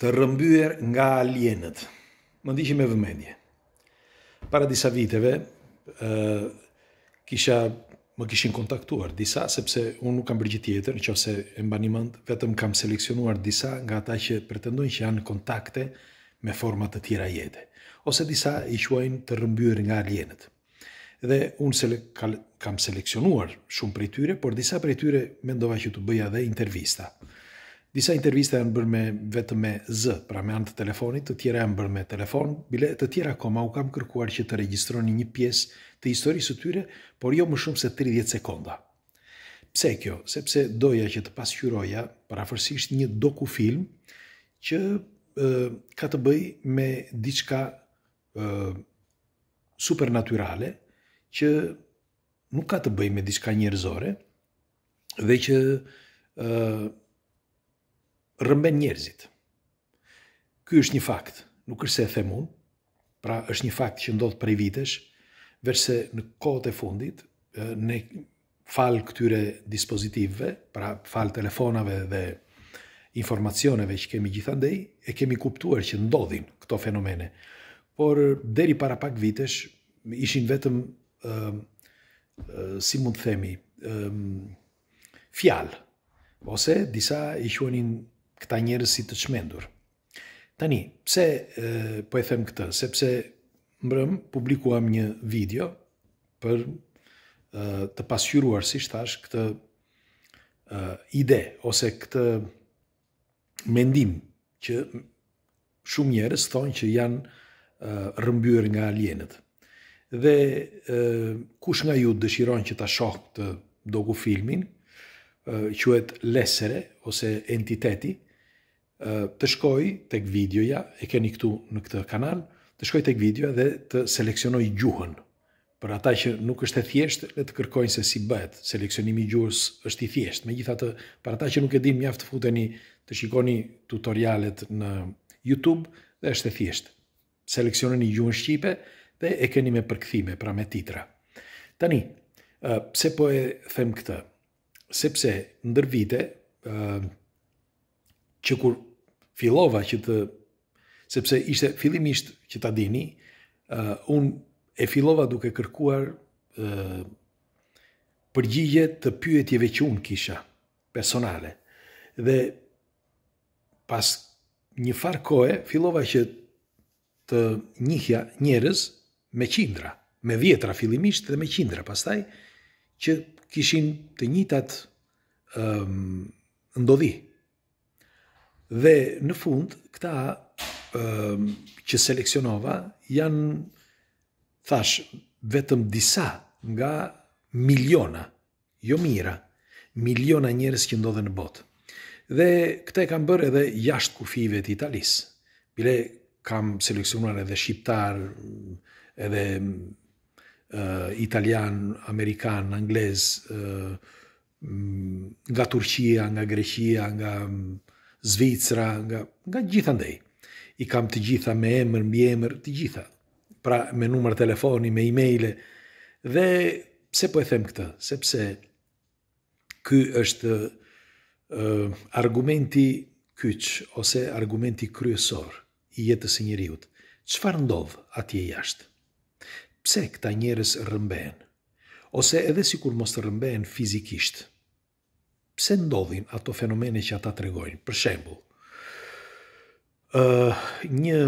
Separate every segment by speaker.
Speaker 1: të rëmbyer nga alienët. Më ndihje me vëmendje. Para disa viteve, ë kisha më kishin kontaktuar disa sepse unë nuk kam bërë gjë tjetër, nëse e mbani mend, vetëm kam seleksionuar disa nga ata që pretendojnë që janë kontakte me forma të tjera jete, ose disa i quajnë të rëmbyer nga alienët. Dhe unë se kam seleksionuar shumë prej tyre, por disa prej tyre mendova që të bëja dhe intervista. Disa intervista janë bërë me vetëm me Z, pra me anë të telefonit, të tjera janë bërë me telefon, bile të tjera koma u kam kërkuar që të regjistroni një pjesë të historisë të tyre, por jo më shumë se 30 sekonda. Pse kjo? Sepse doja që të pasqyroja parafërsisht një dokufilm që e, ka të bëj me diçka e, supernaturale që nuk ka të bëj me diçka njerëzore dhe që e, rëmben njerëzit. Ky është një fakt, nuk është se e them unë, pra është një fakt që ndodh prej vitesh, verse në kohët e fundit ne fal këtyre dispozitivëve, pra fal telefonave dhe informacioneve që kemi gjithandej, e kemi kuptuar që ndodhin këto fenomene. Por deri para pak vitesh ishin vetëm ë si mund të themi, ë fjalë ose disa i këta njerës si të qmendur. Tani, pse po e them këta? Sepse mbrëm publikuam një video për të pasjuruar si shtash këtë ide ose këtë mendim që shumë njerës thonë që janë rëmbyrë nga alienët. Dhe kush nga ju dëshiron që ta shokë të doku filmin, që e lesere ose entiteti, të shkoj tek videoja, e keni këtu në këtë kanal, të shkoj tek videoja dhe të seleksionoj gjuhën. Për ata që nuk është e thjesht, le të kërkojnë se si bëhet. Seleksionimi i gjuhës është i thjesht. Megjithatë, për ata që nuk e dinë, mjaft futeni të shikoni tutorialet në YouTube dhe është e thjesht. Seleksiononi gjuhën shqipe dhe e keni me përkthime, pra me titra. Tani, pse po e them këtë? Sepse ndër vite, që kur fillova që të sepse ishte fillimisht që ta dini, uh, un e fillova duke kërkuar uh, përgjigje të pyetjeve që un kisha personale. Dhe pas një far kohe fillova që të njihja njerëz me qindra, me vjetra fillimisht dhe me qindra pastaj që kishin të njëjtat ëm um, ndodhi Dhe në fund, këta që seleksionova, janë, thash, vetëm disa nga miliona, jo mira, miliona njërës që ndodhe në botë. Dhe këta e kam bërë edhe jashtë kufive të Italisë. Bile, kam seleksionuar edhe shqiptar, edhe uh, italian, amerikan, anglez, uh, nga Turqia, nga Greqia, nga... Zvicra, nga, nga gjitha ndej. I kam të gjitha me emër, mbi emër, të gjitha. Pra me numër telefoni, me e-maile. Dhe pse po e them këtë? Sepse ky është uh, argumenti kyç ose argumenti kryesor i jetës e njeriu. Çfarë ndodh atje jashtë? Pse këta njerëz rrëmbehen? Ose edhe sikur mos të rrëmbehen fizikisht, pse ndodhin ato fenomene që ata tregojnë. Për shembull, ëh uh, një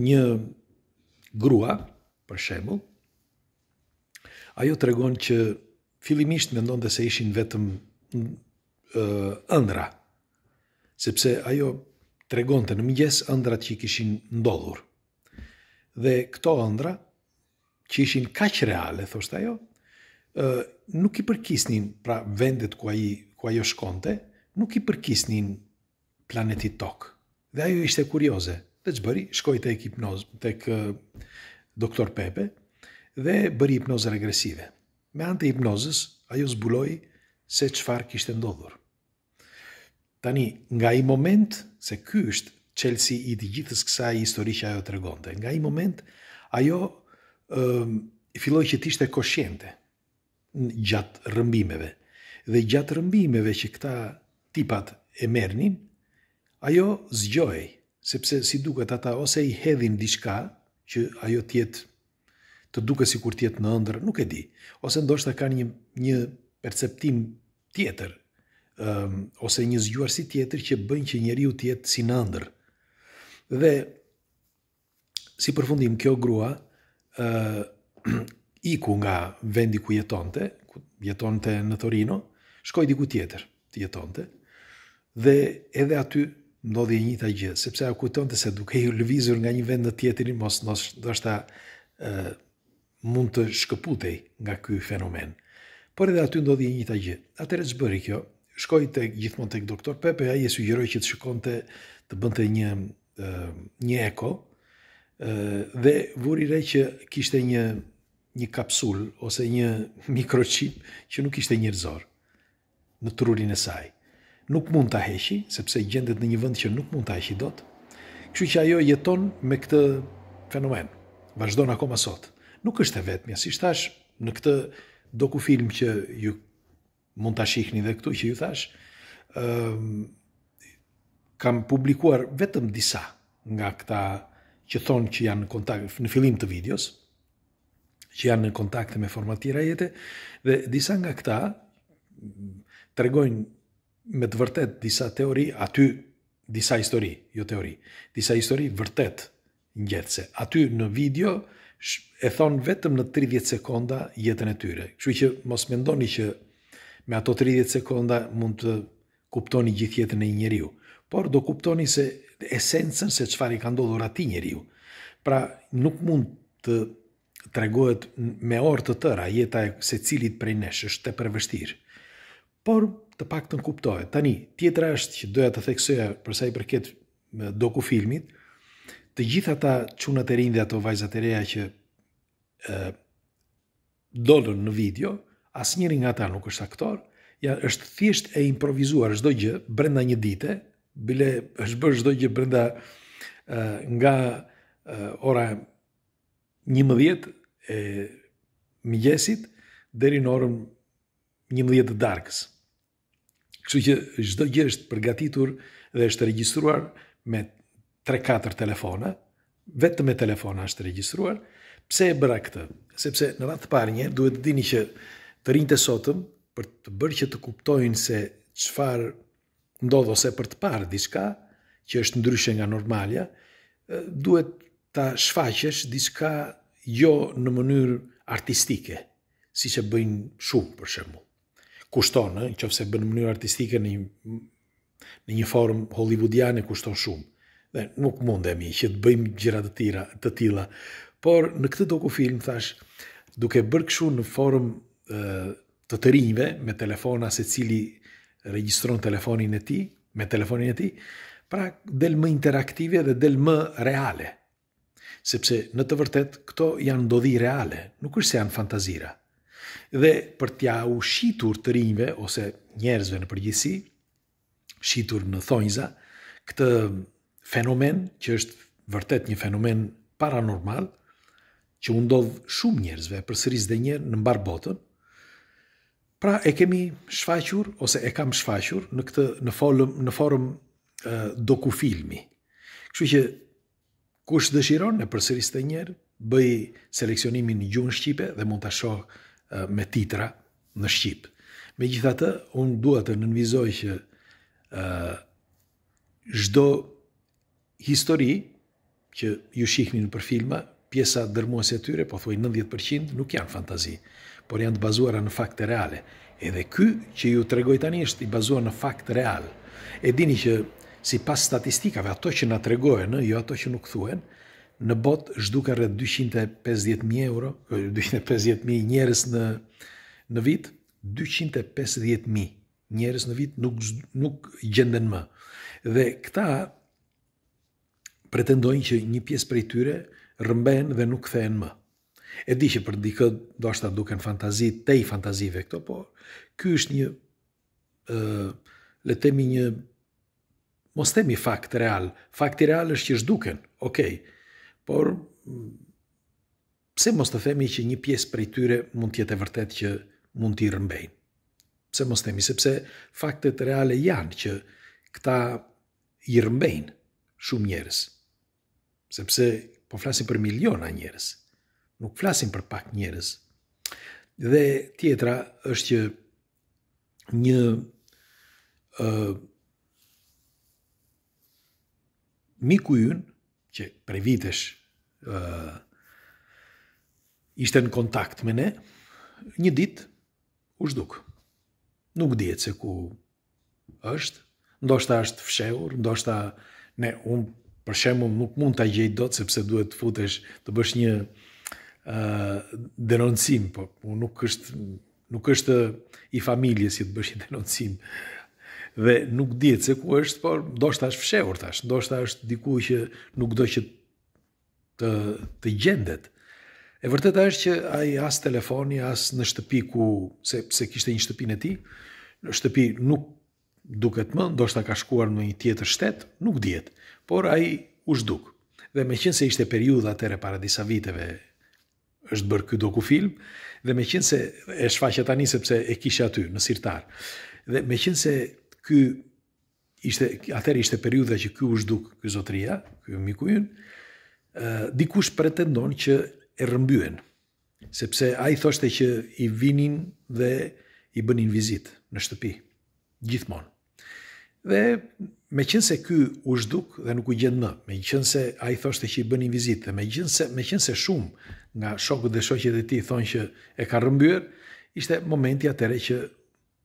Speaker 1: një grua, për shembull, ajo tregon që fillimisht mendonte se ishin vetëm ëh uh, ëndra, sepse ajo tregonte në mëngjes ëndrat që i kishin ndodhur. Dhe këto ëndra që ishin kaq reale, thoshte ajo, nuk i përkisnin pra vendet ku ai ku ajo shkonte, nuk i përkisnin planetit tok. Dhe ajo ishte kurioze. Dhe që bëri, shkoj të ekipnoz, të kë doktor Pepe, dhe bëri hipnozë regresive. Me antë hipnozës, ajo zbuloi se qëfar kishtë ndodhur. Tani, nga i moment, se ky është qelsi i të gjithës i histori që ajo të regonte, nga i moment, ajo um, filloj që tishte koshjente, gjatë rëmbimeve. Dhe gjatë rëmbimeve që këta tipat e mernin, ajo zgjohej, sepse si duket ata ose i hedhin diçka që ajo tjet të duket sikur kur jetë në ëndër, nuk e di, ose ndoshta kanë një një perceptim tjetër, um, ose një zgjuarsi tjetër që bën që njeriu të jetë si në ëndër. Dhe si përfundim kjo grua ë iku nga vendi ku jetonte, ku jetonte në Torino, shkoj diku tjetër të jetonte, dhe edhe aty ndodhi e njita gjithë, sepse a kujtonte se duke ju lëvizur nga një vend në tjetrin mos nësh, dështa e, mund të shkëputej nga ky fenomen. Por edhe aty ndodhi e njita gjithë. Atër e kjo, shkoj të gjithmonë të doktor Pepe, a i e sugjeroj që të shkon të, të bënte një, një eko, ë dhe vuri re që kishte një një kapsul ose një mikrochip që nuk ishte njërzor në trurin e saj. Nuk mund të heshi, sepse gjendet në një vënd që nuk mund të do dot. Kështu që ajo jeton me këtë fenomen. vazhdon akoma sot. Nuk është e vetëmja, si shtash në këtë doku film që ju mund të shikni dhe këtu që ju thash, um, kam publikuar vetëm disa nga këta që thonë që janë në kontakt në filim të videos, që janë në kontakte me format tjera jete, dhe disa nga këta të regojnë me të vërtet disa teori, aty disa histori, jo teori, disa histori vërtet njëtëse. Aty në video e thonë vetëm në 30 sekonda jetën e tyre. Kështu që mos mendoni që me ato 30 sekonda mund të kuptoni gjithë jetën e një njeriu, por do kuptoni se esencën se çfarë ka ndodhur atij njeriu. Pra nuk mund të tregohet me orë të tëra jeta e secilit prej nesh është e përvështirë. Por të paktën kuptohet. Tani, tjetra është që doja të theksoja për sa i përket doku filmit, të gjitha ta çunat e rinj dhe ato vajzat e reja që ë në video, asnjëri nga ata nuk është aktor, ja është thjesht e improvisuar çdo gjë brenda një dite, bile është bërë çdo gjë brenda ë nga ë, ora 11 e migjesit deri në orën 11 të darkës. Kështu që çdo gjë është përgatitur dhe është regjistruar me 3-4 telefona, vetëm me telefona është regjistruar. Pse e bëra këtë? Sepse në ratë të parë një duhet të dini që të të sotëm për të bërë që të kuptojnë se çfarë ndodh ose për të parë diçka që është ndryshe nga normalja, duhet ta shfaqesh diçka jo në mënyrë artistike, si që bëjnë shumë, për shemë. Kushton, në që fse bëjnë në mënyrë artistike në një, në një formë hollywoodiane, kushton shumë. Dhe nuk mundemi që të bëjmë gjirat të tira, të tila. Por në këtë doku film, thash, duke bërë këshu në formë të të rinjve, me telefona se cili registron telefonin e ti, me telefonin e ti, pra del më interaktive dhe del më reale sepse në të vërtet këto janë ndodhi reale, nuk është se janë fantazira. Dhe për t'ja u shitur të rinjve, ose njerëzve në përgjithsi, shitur në thonjza, këtë fenomen, që është vërtet një fenomen paranormal, që ndodhë shumë njerëzve për sëris dhe njerë në mbar botën, pra e kemi shfaqur, ose e kam shfaqur, në këtë në, folëm, në forum dokufilmi. Kështu që Kush dëshiron në përsëris të njerë, bëj seleksionimin një gjumë Shqipe dhe mund të asho me titra në Shqipë. Me gjitha të, unë duhet të nënvizoj që zdo histori që ju shihni në për filma, pjesa dërmuese tyre, po thuaj 90% nuk janë fantazi, por janë të bazuara në fakte reale. Edhe ky që ju tregoj tani është i bazuar në fakt real. E dini që si pas statistikave, ato që nga tregojnë, jo ato që nuk thuen, në bot zhduka rrët 250.000 euro, 250.000 njerës në, në vit, 250.000 njerës në vit nuk, nuk gjenden më. Dhe këta pretendojnë që një pjesë prej tyre rëmben dhe nuk këthejnë më. E di që për dikë do ashtë të duken fantazi, te i fantazive këto, po kjo është një, letemi le një mos themi fakt real, fakti real është që zhduken, okej, okay, por pse mos të themi që një pjesë prej tyre mund tjetë e vërtet që mund t'i rëmbejnë? Pse mos themi, sepse faktet reale janë që këta i rëmbejnë shumë njerës, sepse po flasim për miliona njerës, nuk flasim për pak njerës. Dhe tjetra është që një uh, miku që pre vitesh ë ishte në kontakt me ne, një ditë u zhduk. Nuk dihet se ku është, ndoshta është fshehur, ndoshta ne un për shembull nuk mund ta gjej dot sepse duhet të futesh të bësh një denoncim, po nuk është nuk është i familjes si të bësh një denoncim dhe nuk djetë se ku është, por ndoshta është fshehur tash, ndoshta është diku që nuk do që të të gjendet. E vërteta është që ai as telefoni, as në shtëpi ku se se kishte një shtëpinë në ti, në shtëpi nuk duket më, ndoshta ka shkuar në një tjetër shtet, nuk djetë, por ai u zhduk. Dhe me qenë se ishte periudha atëre para disa viteve, është bërë ky dokufilm dhe me qenë se e shfaqe tani sepse e kishe aty në sirtar. Dhe me qenë se ky ishte atëherë ishte periudha që ky u zhduk ky zotria, ky miku ynë, ë dikush pretendon që e rrëmbyen sepse ai thoshte që i vinin dhe i bënin vizit në shtëpi gjithmonë. Dhe meqense ky u zhduk dhe nuk u gjend më, meqense ai thoshte që i bënin vizit dhe meqense meqense shumë nga shokët dhe shokët e tij thonë që e ka rrëmbyer, ishte momenti atëherë që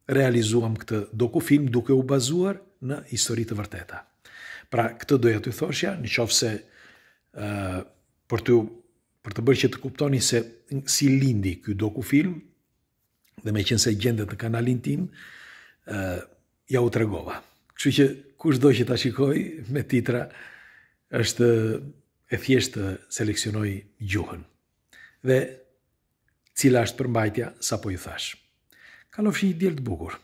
Speaker 1: realizuam këtë dokufilm duke u bazuar në histori të vërteta. Pra, këtë doja të thoshja, në qofë se për të, për të bërë që të kuptoni se si lindi kjo dokufilm, dhe me qenë se gjendet në kanalin tim, ja u të regova. Kështu që kush do që të shikoj me titra, është e thjesht të seleksionoj gjuhën. Dhe cila është përmbajtja sa po ju thashë. Halo shej diel të bukur